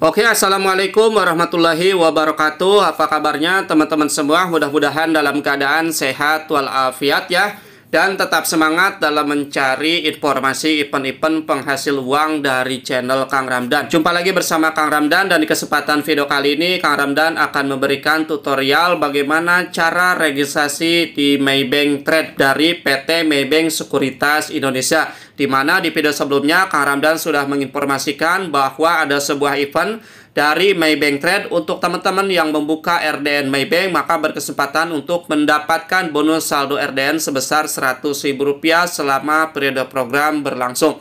Oke, Assalamualaikum warahmatullahi wabarakatuh Apa kabarnya teman-teman semua? Mudah-mudahan dalam keadaan sehat walafiat ya dan tetap semangat dalam mencari informasi event-event penghasil uang dari channel Kang Ramdan. Jumpa lagi bersama Kang Ramdan dan di kesempatan video kali ini Kang Ramdan akan memberikan tutorial bagaimana cara registrasi di Maybank Trade dari PT Maybank Sekuritas Indonesia. Di mana di video sebelumnya Kang Ramdan sudah menginformasikan bahwa ada sebuah event dari Maybank Trade untuk teman-teman yang membuka RDN Maybank maka berkesempatan untuk mendapatkan bonus saldo RDN sebesar Rp100.000 selama periode program berlangsung.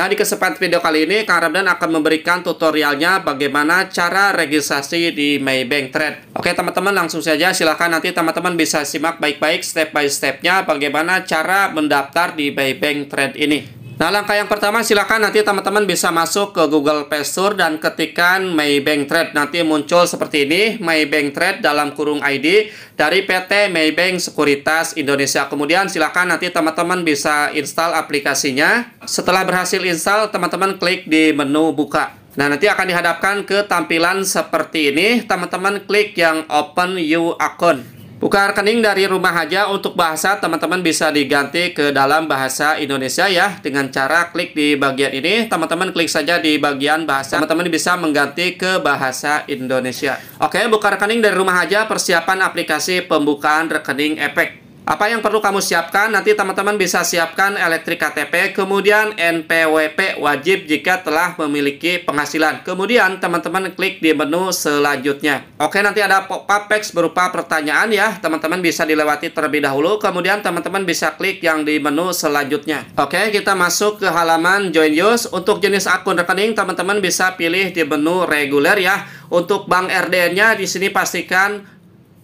Nah, di kesempatan video kali ini Kang Ramdan akan memberikan tutorialnya bagaimana cara registrasi di Maybank Trade. Oke, teman-teman langsung saja silahkan nanti teman-teman bisa simak baik-baik step by step-nya bagaimana cara mendaftar di Maybank Trade ini. Nah, langkah yang pertama silakan nanti teman-teman bisa masuk ke Google Play Store dan ketikkan Maybank Trade. Nanti muncul seperti ini, Maybank Trade dalam kurung ID dari PT Maybank Sekuritas Indonesia. Kemudian silakan nanti teman-teman bisa install aplikasinya. Setelah berhasil install, teman-teman klik di menu buka. Nah, nanti akan dihadapkan ke tampilan seperti ini. Teman-teman klik yang open you account. Buka rekening dari rumah aja untuk bahasa teman-teman bisa diganti ke dalam bahasa Indonesia ya dengan cara klik di bagian ini teman-teman klik saja di bagian bahasa teman-teman bisa mengganti ke bahasa Indonesia. Oke, buka rekening dari rumah aja persiapan aplikasi pembukaan rekening efek. Apa yang perlu kamu siapkan? Nanti teman-teman bisa siapkan elektrik KTP, kemudian NPWP wajib jika telah memiliki penghasilan. Kemudian teman-teman klik di menu selanjutnya. Oke, nanti ada pop-up text berupa pertanyaan ya. Teman-teman bisa dilewati terlebih dahulu, kemudian teman-teman bisa klik yang di menu selanjutnya. Oke, kita masuk ke halaman Join Use. Untuk jenis akun rekening, teman-teman bisa pilih di menu reguler ya. Untuk bank rd nya di sini pastikan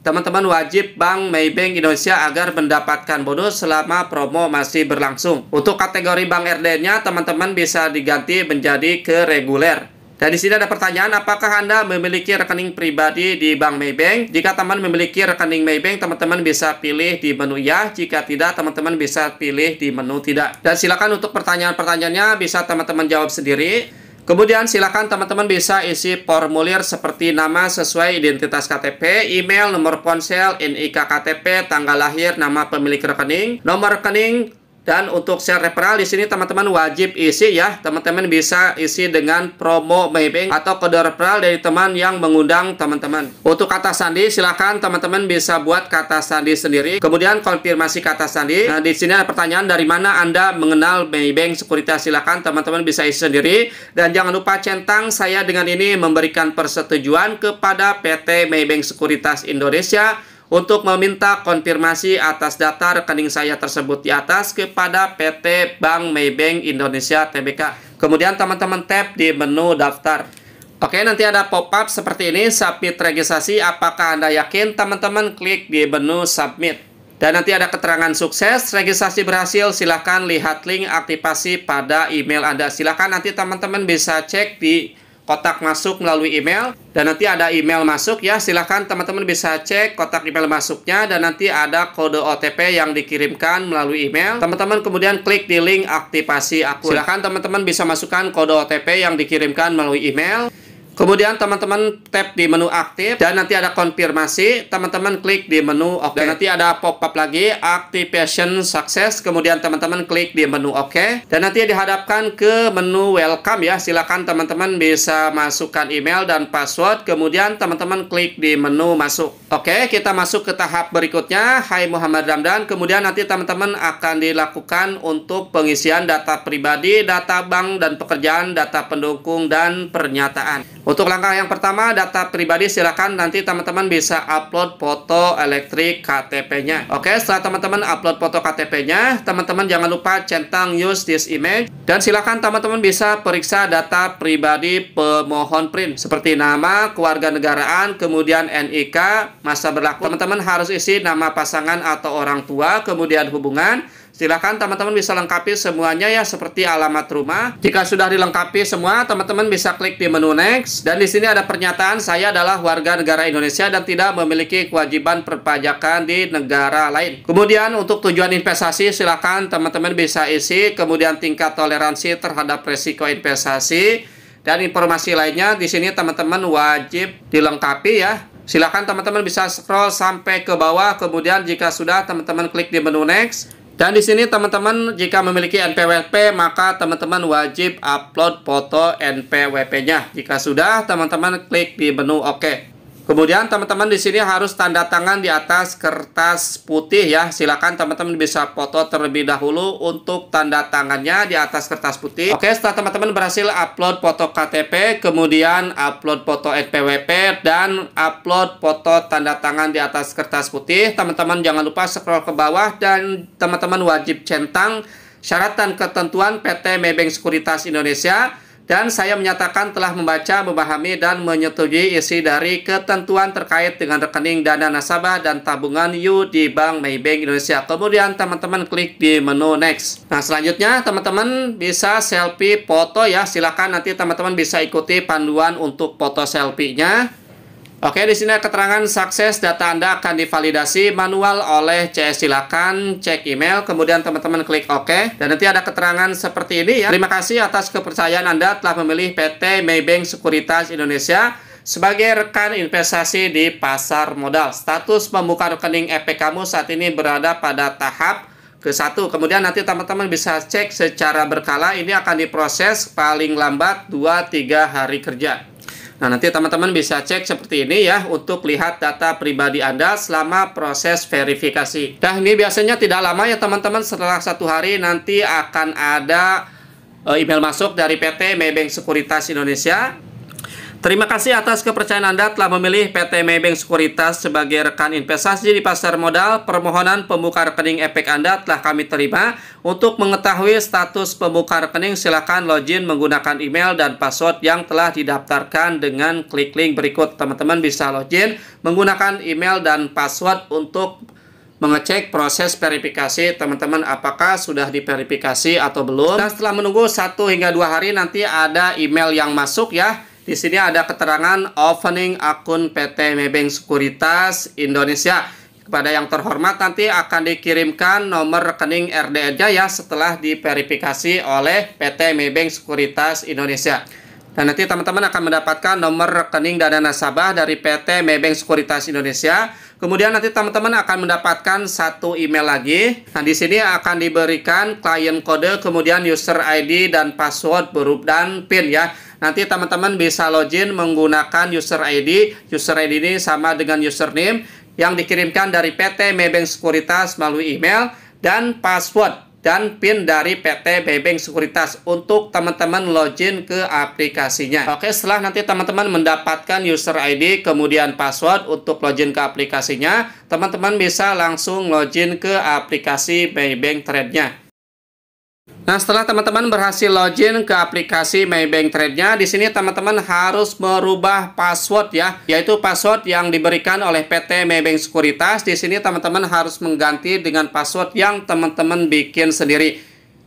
teman-teman wajib Bank Maybank Indonesia agar mendapatkan bonus selama promo masih berlangsung. Untuk kategori Bank RD-nya, teman-teman bisa diganti menjadi ke reguler. Dan di sini ada pertanyaan, apakah Anda memiliki rekening pribadi di Bank Maybank? Jika teman memiliki rekening Maybank, teman-teman bisa pilih di menu ya. Jika tidak, teman-teman bisa pilih di menu tidak. Dan silakan untuk pertanyaan-pertanyaannya bisa teman-teman jawab sendiri. Kemudian silakan teman-teman bisa isi formulir seperti nama sesuai identitas KTP, email, nomor ponsel, NIK KTP, tanggal lahir, nama pemilik rekening, nomor rekening, dan untuk share referral di sini teman-teman wajib isi ya. Teman-teman bisa isi dengan promo Maybank atau kode referral dari teman yang mengundang teman-teman. Untuk kata sandi silahkan teman-teman bisa buat kata sandi sendiri. Kemudian konfirmasi kata sandi. Nah, di sini ada pertanyaan dari mana Anda mengenal Maybank Sekuritas silahkan teman-teman bisa isi sendiri dan jangan lupa centang saya dengan ini memberikan persetujuan kepada PT Maybank Sekuritas Indonesia untuk meminta konfirmasi atas data rekening saya tersebut di atas kepada PT Bank Maybank Indonesia Tbk. Kemudian teman-teman tap di menu daftar. Oke, nanti ada pop-up seperti ini, submit registrasi. Apakah Anda yakin? Teman-teman klik di menu submit. Dan nanti ada keterangan sukses, registrasi berhasil, silahkan lihat link aktivasi pada email Anda. Silahkan nanti teman-teman bisa cek di kotak masuk melalui email dan nanti ada email masuk ya silahkan teman-teman bisa cek kotak email masuknya dan nanti ada kode OTP yang dikirimkan melalui email teman-teman kemudian klik di link aktivasi akun silahkan teman-teman bisa masukkan kode OTP yang dikirimkan melalui email Kemudian teman-teman tap di menu aktif dan nanti ada konfirmasi, teman-teman klik di menu oke. OK. Dan nanti ada pop-up lagi activation success, kemudian teman-teman klik di menu oke. OK. Dan nanti dihadapkan ke menu welcome ya. Silakan teman-teman bisa masukkan email dan password, kemudian teman-teman klik di menu masuk. Oke, kita masuk ke tahap berikutnya. Hai Muhammad Ramdan, kemudian nanti teman-teman akan dilakukan untuk pengisian data pribadi, data bank dan pekerjaan, data pendukung dan pernyataan. Untuk langkah yang pertama, data pribadi silakan nanti teman-teman bisa upload foto elektrik KTP-nya. Oke, setelah teman-teman upload foto KTP-nya, teman-teman jangan lupa centang use this image. Dan silakan teman-teman bisa periksa data pribadi pemohon print. Seperti nama, keluarga negaraan, kemudian NIK, masa berlaku. Teman-teman harus isi nama pasangan atau orang tua, kemudian hubungan, Silahkan teman-teman bisa lengkapi semuanya ya seperti alamat rumah. Jika sudah dilengkapi semua, teman-teman bisa klik di menu next. Dan di sini ada pernyataan saya adalah warga negara Indonesia dan tidak memiliki kewajiban perpajakan di negara lain. Kemudian untuk tujuan investasi silahkan teman-teman bisa isi. Kemudian tingkat toleransi terhadap resiko investasi. Dan informasi lainnya di sini teman-teman wajib dilengkapi ya. Silahkan teman-teman bisa scroll sampai ke bawah. Kemudian jika sudah teman-teman klik di menu next. Dan di sini teman-teman jika memiliki NPWP maka teman-teman wajib upload foto NPWP-nya. Jika sudah, teman-teman klik di menu OK. Kemudian teman-teman di sini harus tanda tangan di atas kertas putih ya. Silakan teman-teman bisa foto terlebih dahulu untuk tanda tangannya di atas kertas putih. Oke, setelah teman-teman berhasil upload foto KTP, kemudian upload foto NPWP dan upload foto tanda tangan di atas kertas putih, teman-teman jangan lupa scroll ke bawah dan teman-teman wajib centang syarat dan ketentuan PT Maybank Sekuritas Indonesia dan saya menyatakan telah membaca, memahami, dan menyetujui isi dari ketentuan terkait dengan rekening dana nasabah dan tabungan you di Bank Maybank Indonesia. Kemudian teman-teman klik di menu next. Nah selanjutnya teman-teman bisa selfie foto ya. Silakan nanti teman-teman bisa ikuti panduan untuk foto selfie-nya. Oke, di sini ada keterangan sukses data Anda akan divalidasi manual oleh CS. Silakan cek email, kemudian teman-teman klik OK. Dan nanti ada keterangan seperti ini ya. Terima kasih atas kepercayaan Anda telah memilih PT Maybank Sekuritas Indonesia sebagai rekan investasi di pasar modal. Status pembuka rekening EPK kamu saat ini berada pada tahap ke-1. Kemudian nanti teman-teman bisa cek secara berkala ini akan diproses paling lambat 2-3 hari kerja. Nah, nanti teman-teman bisa cek seperti ini ya untuk lihat data pribadi Anda selama proses verifikasi. Nah, ini biasanya tidak lama ya teman-teman setelah satu hari nanti akan ada eh, email masuk dari PT Maybank Sekuritas Indonesia Terima kasih atas kepercayaan Anda telah memilih PT Maybank Sekuritas sebagai rekan investasi di pasar modal. Permohonan pembuka rekening efek Anda telah kami terima. Untuk mengetahui status pembuka rekening, silakan login menggunakan email dan password yang telah didaftarkan dengan klik link berikut. Teman-teman bisa login menggunakan email dan password untuk mengecek proses verifikasi teman-teman apakah sudah diverifikasi atau belum. Dan setelah menunggu 1 hingga 2 hari nanti ada email yang masuk ya di sini ada keterangan opening akun PT Mebeng Sekuritas Indonesia. Kepada yang terhormat nanti akan dikirimkan nomor rekening RDN ya setelah diverifikasi oleh PT Mebeng Sekuritas Indonesia. Dan nanti teman-teman akan mendapatkan nomor rekening dana nasabah dari PT Mebeng Sekuritas Indonesia. Kemudian nanti teman-teman akan mendapatkan satu email lagi. Nah, di sini akan diberikan klien kode, kemudian user ID dan password, huruf dan PIN ya. Nanti teman-teman bisa login menggunakan user ID. User ID ini sama dengan username yang dikirimkan dari PT Maybank Sekuritas melalui email dan password dan PIN dari PT Maybank Sekuritas untuk teman-teman login ke aplikasinya. Oke, setelah nanti teman-teman mendapatkan user ID kemudian password untuk login ke aplikasinya, teman-teman bisa langsung login ke aplikasi Maybank Trade-nya. Nah, setelah teman-teman berhasil login ke aplikasi Maybank Trade-nya, di sini teman-teman harus merubah password ya, yaitu password yang diberikan oleh PT Maybank Sekuritas. Di sini teman-teman harus mengganti dengan password yang teman-teman bikin sendiri.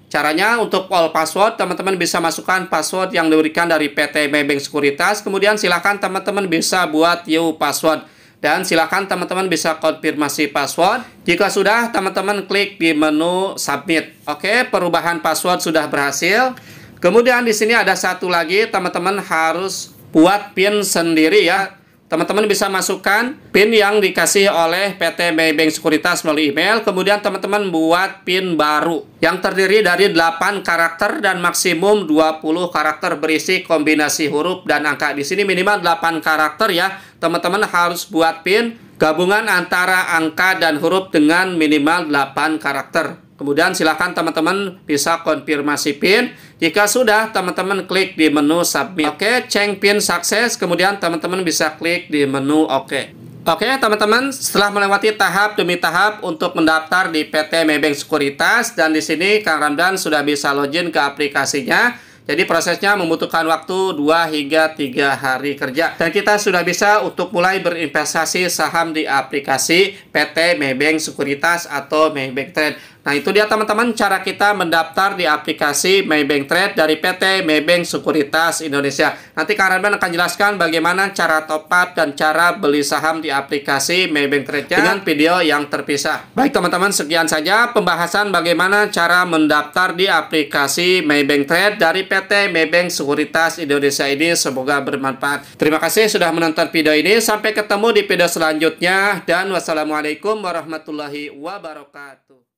Caranya untuk all password, teman-teman bisa masukkan password yang diberikan dari PT Maybank Sekuritas. Kemudian silakan teman-teman bisa buat new password dan silakan teman-teman bisa konfirmasi password. Jika sudah, teman-teman klik di menu submit. Oke, perubahan password sudah berhasil. Kemudian di sini ada satu lagi, teman-teman harus buat PIN sendiri ya teman-teman bisa masukkan PIN yang dikasih oleh PT Maybank Sekuritas melalui email. Kemudian teman-teman buat PIN baru yang terdiri dari 8 karakter dan maksimum 20 karakter berisi kombinasi huruf dan angka. Di sini minimal 8 karakter ya. Teman-teman harus buat PIN gabungan antara angka dan huruf dengan minimal 8 karakter. Kemudian silahkan teman-teman bisa konfirmasi PIN. Jika sudah, teman-teman klik di menu submit. Oke, change PIN sukses. Kemudian teman-teman bisa klik di menu oke. Oke teman-teman, setelah melewati tahap demi tahap untuk mendaftar di PT Maybank Sekuritas dan di sini Kang Ramdan sudah bisa login ke aplikasinya. Jadi prosesnya membutuhkan waktu 2 hingga 3 hari kerja. Dan kita sudah bisa untuk mulai berinvestasi saham di aplikasi PT Maybank Sekuritas atau Maybank Trade. Nah, itu dia teman-teman cara kita mendaftar di aplikasi Maybank Trade dari PT Maybank Sekuritas Indonesia. Nanti Kang Ranban akan jelaskan bagaimana cara top up dan cara beli saham di aplikasi Maybank Trade dengan video yang terpisah. Baik teman-teman, sekian saja pembahasan bagaimana cara mendaftar di aplikasi Maybank Trade dari PT Maybank Sekuritas Indonesia ini. Semoga bermanfaat. Terima kasih sudah menonton video ini. Sampai ketemu di video selanjutnya dan wassalamualaikum warahmatullahi wabarakatuh.